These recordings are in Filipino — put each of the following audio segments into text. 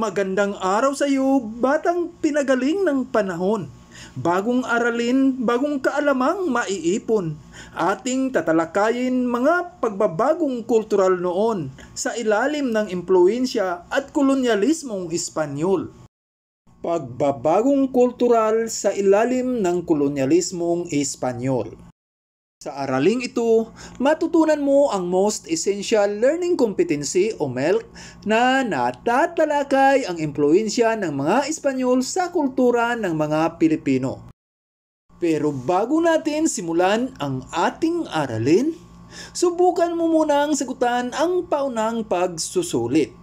Magandang araw sa iyo, batang pinagaling ng panahon. Bagong aralin, bagong kaalamang maiipon. Ating tatalakayin mga pagbabagong kultural noon sa ilalim ng impluensya at kolonyalismong Espanyol. Pagbabagong kultural sa ilalim ng kolonyalismong Espanyol. Sa araling ito, matutunan mo ang most essential learning competency o MELC na natatalakay ang impluensya ng mga Espanyol sa kultura ng mga Pilipino. Pero bago natin simulan ang ating aralin, subukan mo munang sagutan ang paunang pagsusulit.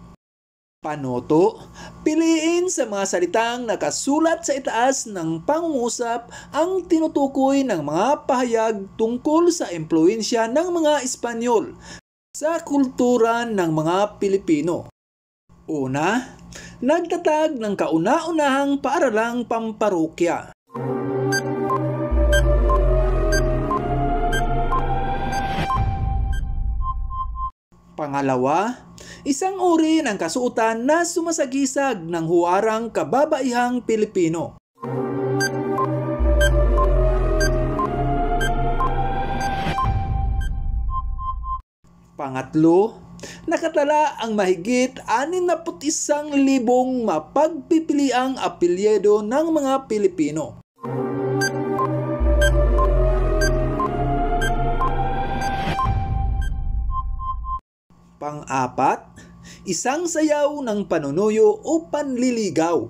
Panoto, piliin sa mga salitang nakasulat sa itaas ng pangungusap ang tinutukoy ng mga pahayag tungkol sa impluensya ng mga Espanyol sa kultura ng mga Pilipino. Una, nagtatag ng kauna-unahang paaralang pamparokya. Pangalawa, Isang uri ng kasuotan na sumasagisag ng huwarang kababaihang Pilipino. Pangatlo, nakatala ang mahigit 61,000 mapagpipiliang apelyido ng mga Pilipino. Pang-apat, isang sayaw ng panunuyo o panliligaw.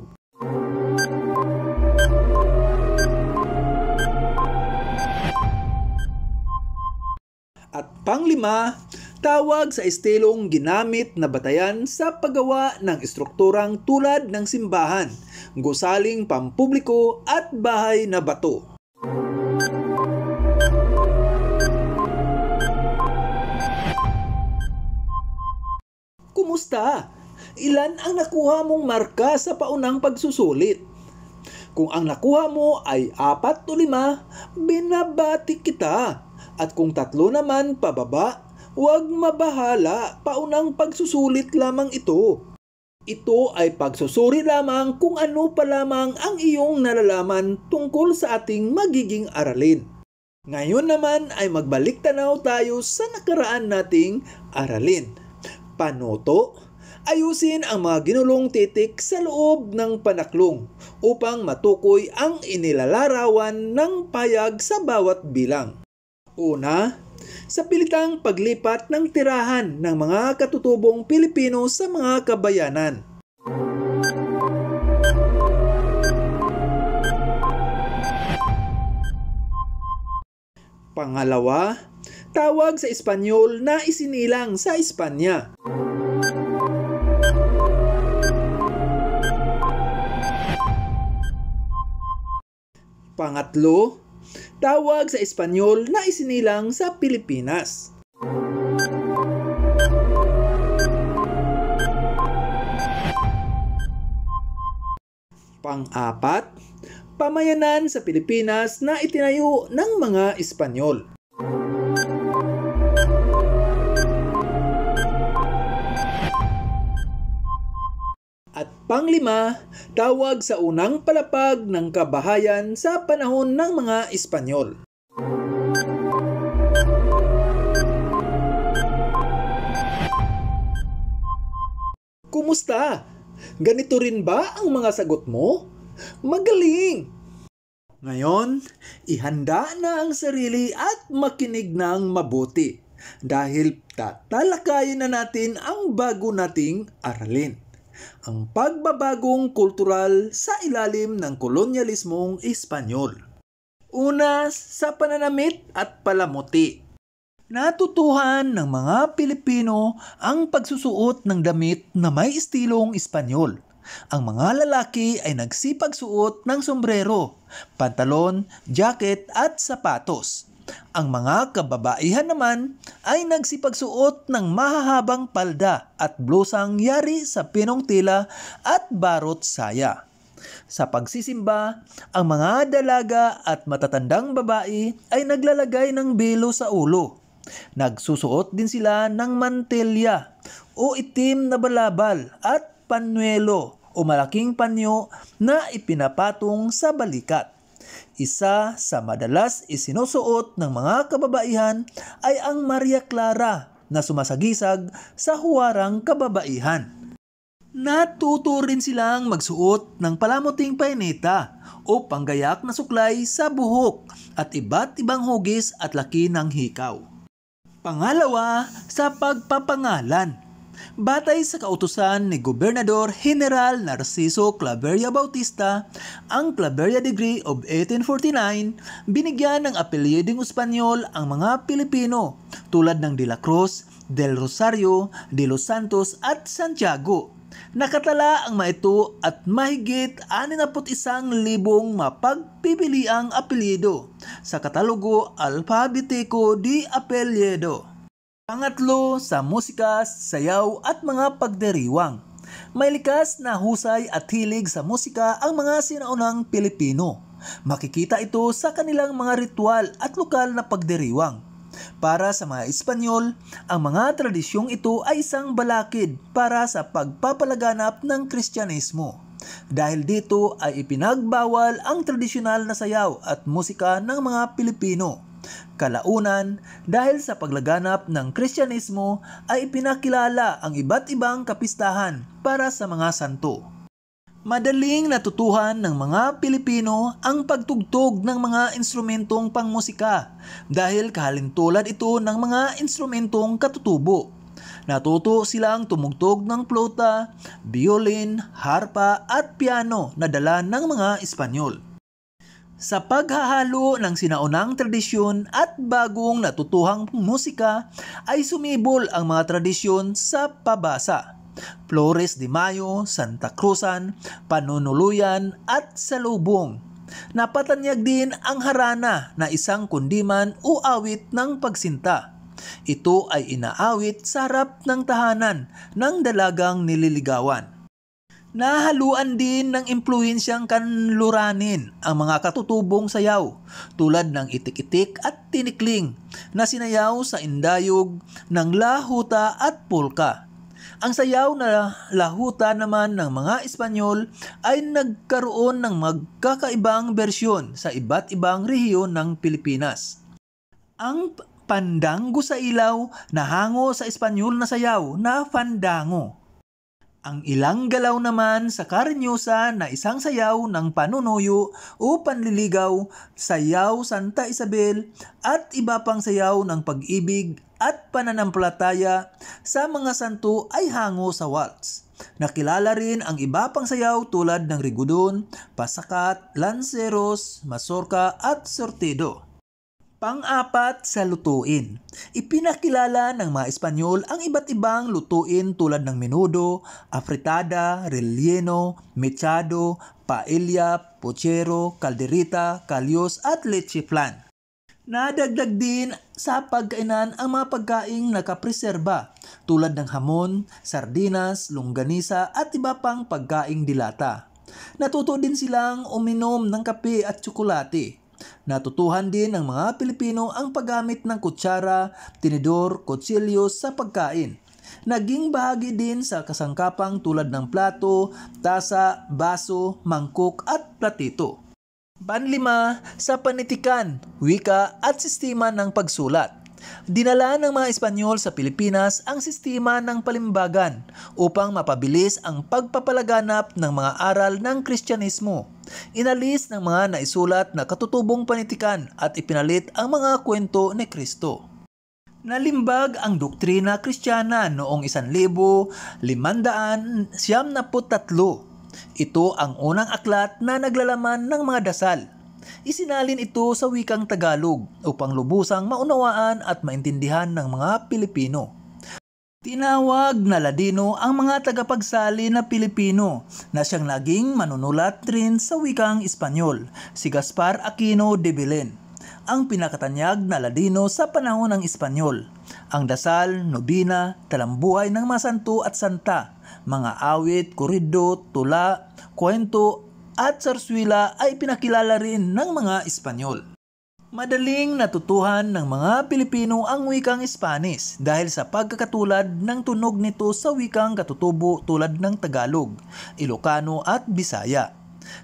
At panglima, tawag sa estilong ginamit na batayan sa paggawa ng estrukturang tulad ng simbahan, gusaling pampubliko at bahay na bato. Kumusta? Ilan ang nakuha mong marka sa paunang pagsusulit? Kung ang nakuha mo ay apat o lima, binabati kita. At kung tatlo naman pababa, huwag mabahala, paunang pagsusulit lamang ito. Ito ay pagsusuri lamang kung ano pa lamang ang iyong nalalaman tungkol sa ating magiging aralin. Ngayon naman ay magbalik tanaw tayo sa nakaraan nating aralin panoto, ayusin ang mga ginulong titik sa loob ng panaklong upang matukoy ang inilalarawan ng payag sa bawat bilang. Una, sa pilitang paglipat ng tirahan ng mga katutubong Pilipino sa mga kabayanan. Pangalawa, tawag sa Espanyol na isinilang sa Espanya. Pangatlo, tawag sa Espanyol na isinilang sa Pilipinas. Pang-apat, pamayanan sa Pilipinas na itinayo ng mga Espanyol. Panglima, tawag sa unang palapag ng kabahayan sa panahon ng mga Espanyol. Kumusta? Ganito rin ba ang mga sagot mo? Magaling! Ngayon, ihanda na ang sarili at makinig ng mabuti dahil tatalakayin na natin ang bago nating aralin ang pagbabagong kultural sa ilalim ng kolonyalismong Espanyol. Una, sa pananamit at palamuti. Natutuhan ng mga Pilipino ang pagsusuot ng damit na may istilong Espanyol. Ang mga lalaki ay nagsipagsuot ng sombrero, pantalon, jacket at sapatos ang mga kababaihan naman ay nagsipagsuot ng mahahabang palda at blusang yari sa pinong tila at barot saya. Sa pagsisimba, ang mga dalaga at matatandang babae ay naglalagay ng belo sa ulo. Nagsusuot din sila ng mantelya o itim na balabal at panuelo o malaking panyo na ipinapatong sa balikat. Isa sa madalas isinusuot ng mga kababaihan ay ang Maria Clara na sumasagisag sa huwarang kababaihan. Natuto rin silang magsuot ng palamuting paineta o panggayak na suklay sa buhok at iba't ibang hugis at laki ng hikaw. Pangalawa, sa pagpapangalan. Batay sa kautusan ni Gobernador General Narciso Claveria Bautista, ang Claveria Degree of 1849 binigyan ng apelyidong Espanyol ang mga Pilipino tulad ng De La Cruz, Del Rosario, De Los Santos at Santiago. Nakatala ang maito at mahigit 61,000 mapagpipiliang apelyido sa katalogo Alphabetico di Apelyedo. Pangatlo sa musika, sayaw at mga pagdiriwang. May likas na husay at hilig sa musika ang mga sinaunang Pilipino. Makikita ito sa kanilang mga ritual at lokal na pagdiriwang. Para sa mga Espanyol, ang mga tradisyong ito ay isang balakid para sa pagpapalaganap ng Kristyanismo. Dahil dito ay ipinagbawal ang tradisyonal na sayaw at musika ng mga Pilipino Kalaunan, dahil sa paglaganap ng Kristyanismo ay ipinakilala ang iba't ibang kapistahan para sa mga santo. Madaling natutuhan ng mga Pilipino ang pagtugtog ng mga instrumentong pangmusika dahil kahalintulad ito ng mga instrumentong katutubo. Natuto silang tumugtog ng plota, violin, harpa at piano na dala ng mga Espanyol. Sa paghahalo ng sinaunang tradisyon at bagong natutuhang musika ay sumibol ang mga tradisyon sa pabasa. Flores de Mayo, Santa Cruzan, Panunuluyan at Salubong. Napatanyag din ang harana na isang kundiman o awit ng pagsinta. Ito ay inaawit sa harap ng tahanan ng dalagang nililigawan. Nahaluan din ng impluensyang kanluranin ang mga katutubong sayaw tulad ng itik-itik at tinikling na sinayaw sa indayog ng lahuta at pulka. Ang sayaw na lahuta naman ng mga Espanyol ay nagkaroon ng magkakaibang bersyon sa iba't ibang rehiyon ng Pilipinas. Ang pandango sa ilaw na hango sa Espanyol na sayaw na fandango ang ilang galaw naman sa Karinyosa na isang sayaw ng panunuyo o panliligaw, sayaw Santa Isabel at iba pang sayaw ng pag-ibig at pananampalataya sa mga santo ay hango sa waltz. Nakilala rin ang iba pang sayaw tulad ng rigudon, pasakat, lanceros, masorka at sortido. Pang-apat sa lutuin. Ipinakilala ng mga Espanyol ang iba't ibang lutuin tulad ng menudo, afritada, relleno, mechado, paella, pochero, calderita, kalyos at leche flan. Nadagdag din sa pagkainan ang mga pagkaing nakapreserba tulad ng hamon, sardinas, longganisa at iba pang pagkaing dilata. Natuto din silang uminom ng kape at tsokolate. Natutuhan din ng mga Pilipino ang paggamit ng kutsara, tinidor, kutsilyo sa pagkain. Naging bahagi din sa kasangkapang tulad ng plato, tasa, baso, mangkok at platito. Panlima, sa panitikan, wika at sistema ng pagsulat. Dinala ng mga Espanyol sa Pilipinas ang sistema ng palimbagan upang mapabilis ang pagpapalaganap ng mga aral ng Kristyanismo. Inalis ng mga naisulat na katutubong panitikan at ipinalit ang mga kwento ni Kristo nalimbag ang doktrina kristyana noong 1573. Ito ang unang aklat na naglalaman ng mga dasal Isinalin ito sa wikang Tagalog upang lubusang maunawaan at maintindihan ng mga Pilipino. Tinawag na Ladino ang mga tagapagsali na Pilipino na siyang naging manunulat rin sa wikang Espanyol, si Gaspar Aquino de Belen, ang pinakatanyag na Ladino sa panahon ng Espanyol, ang dasal, nobina, talambuhay ng masanto at santa, mga awit, korido, tula, kwento at sarsuela ay pinakilala rin ng mga Espanyol. Madaling natutuhan ng mga Pilipino ang wikang Spanish dahil sa pagkakatulad ng tunog nito sa wikang katutubo tulad ng Tagalog, Ilocano at Bisaya.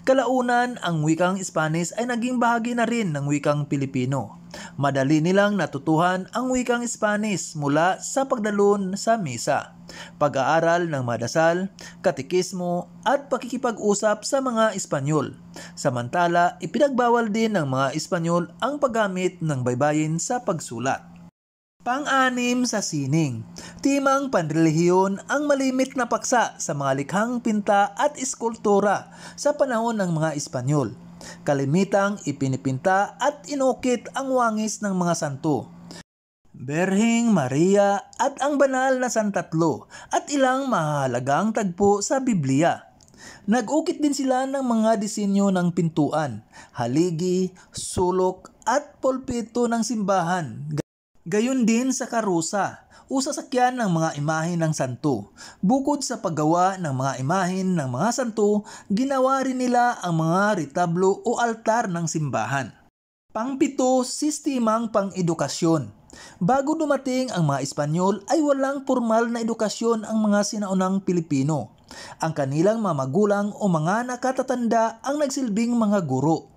Kalaunan, ang wikang Spanish ay naging bahagi na rin ng wikang Pilipino Madali nilang natutuhan ang wikang Spanish mula sa pagdalon sa misa, pag-aaral ng madasal, katikismo at pakikipag-usap sa mga Espanyol. Samantala, ipinagbawal din ng mga Espanyol ang paggamit ng baybayin sa pagsulat. Pang-anim sa sining, timang panrelihiyon ang malimit na paksa sa mga likhang pinta at eskultura sa panahon ng mga Espanyol Kalimitang ipinipinta at inukit ang wangis ng mga santo. Berhing Maria at ang banal na santatlo at ilang mahalagang tagpo sa Biblia. Nag-ukit din sila ng mga disenyo ng pintuan, haligi, sulok at pulpito ng simbahan. Gayon din sa karusa, usasakyan ng mga imahe ng santo. Bukod sa paggawa ng mga imahen ng mga santo, ginawa rin nila ang mga retablo o altar ng simbahan. Pangpito, sistemang pang-edukasyon. Bago dumating ang mga Espanyol ay walang formal na edukasyon ang mga sinaunang Pilipino. Ang kanilang mga magulang o mga nakatatanda ang nagsilbing mga guro.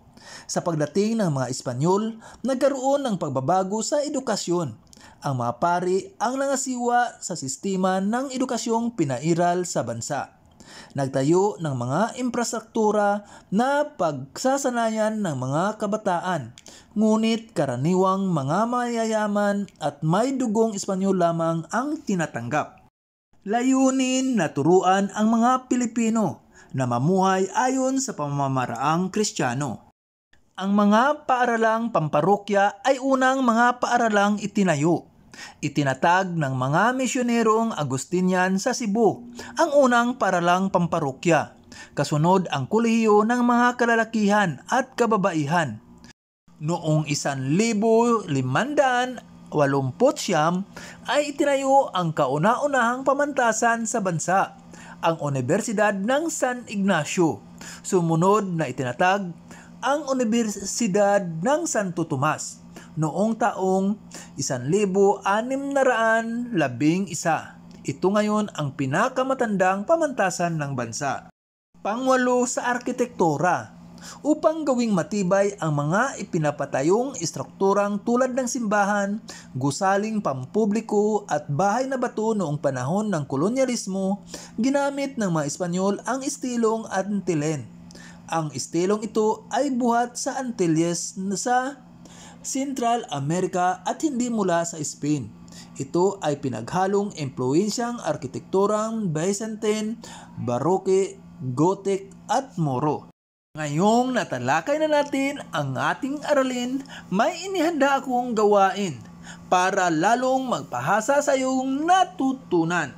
Sa pagdating ng mga Espanyol, nagkaroon ng pagbabago sa edukasyon ang mga pari ang nangasiwa sa sistema ng edukasyong pinairal sa bansa. Nagtayo ng mga infrastruktura na pagsasanayan ng mga kabataan, ngunit karaniwang mga mayayaman at may dugong Espanyol lamang ang tinatanggap. Layunin na turuan ang mga Pilipino na mamuhay ayon sa pamamaraang Kristiyano ang mga paaralang pamparokya ay unang mga paaralang itinayo Itinatag ng mga misyonerong Agustinian sa Cebu ang unang paralang pamparokya. Kasunod ang kolehiyo ng mga kalalakihan at kababaihan. Noong 1500 ay itinayo ang kauna-unahang pamantasan sa bansa, ang Universidad ng San Ignacio. Sumunod na itinatag ang Universidad ng Santo Tomas noong taong 1611. Ito ngayon ang pinakamatandang pamantasan ng bansa. Pangwalo sa arkitektura upang gawing matibay ang mga ipinapatayong istrukturang tulad ng simbahan, gusaling pampubliko at bahay na bato noong panahon ng kolonyalismo, ginamit ng mga Espanyol ang estilong Antilen. Ang estilong ito ay buhat sa Antilles sa Central America at hindi mula sa Spain. Ito ay pinaghalong impluensyang arkitekturang Byzantine, Baroque, Gothic at Moro. Ngayong natalakay na natin ang ating aralin, may inihanda akong gawain para lalong magpahasa sa iyong natutunan.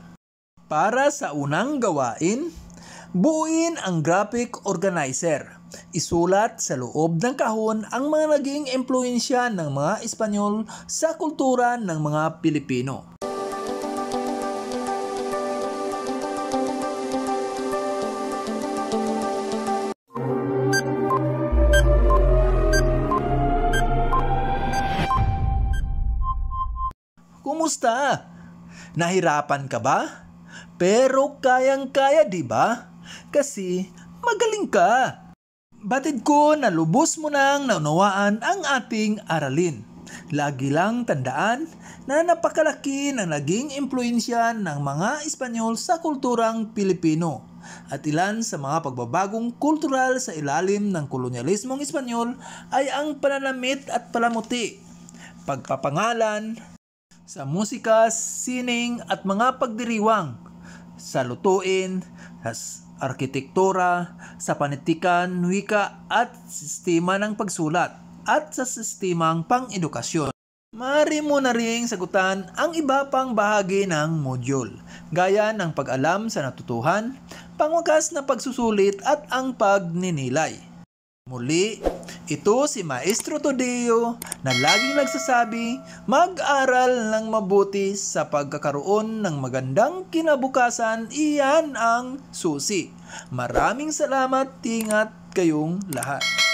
Para sa unang gawain, buuin ang graphic organizer Isulat sa loob ng kahon ang mga naging impluensya ng mga Espanyol sa kultura ng mga Pilipino. Kumusta? Nahirapan ka ba? Pero kayang-kaya, 'di ba? Kasi magaling ka. Batid ko na lubos mo nang naunawaan ang ating aralin. Lagi lang tandaan na napakalaki ng naging impluensya ng mga Espanyol sa kulturang Pilipino at ilan sa mga pagbabagong kultural sa ilalim ng kolonyalismong Espanyol ay ang pananamit at palamuti, pagpapangalan, sa musika, sining at mga pagdiriwang, sa lutuin, sa arkitektura, sa panitikan, wika at sistema ng pagsulat at sa sistemang pang-edukasyon. Maaari mo na ring sagutan ang iba pang bahagi ng module, gaya ng pag-alam sa natutuhan, pangwakas na pagsusulit at ang pagninilay. Muli, ito si Maestro Tadeo na laging nagsasabi mag-aral ng mabuti sa pagkakaroon ng magandang kinabukasan, iyan ang susi. Maraming salamat, ingat kayong lahat.